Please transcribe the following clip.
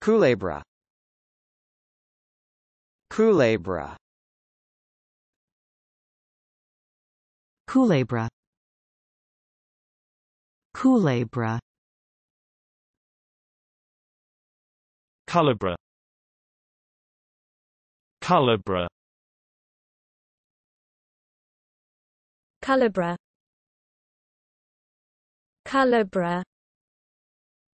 Culebra Culebra Culebra Culebra Culebra Culebra Culebra Culebra